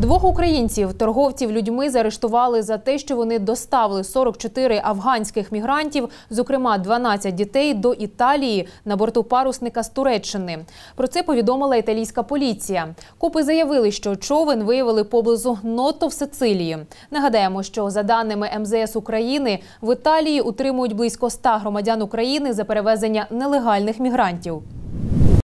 Двох українців, торговців людьми, заарештували за те, що вони доставили 44 афганських мігрантів, зокрема 12 дітей, до Італії на борту парусника з Туреччини. Про це повідомила італійська поліція. Копи заявили, що човен виявили поблизу ното в Сицилії. Нагадаємо, що за даними МЗС України в Італії утримують близько 100 громадян України за перевезення нелегальних мігрантів.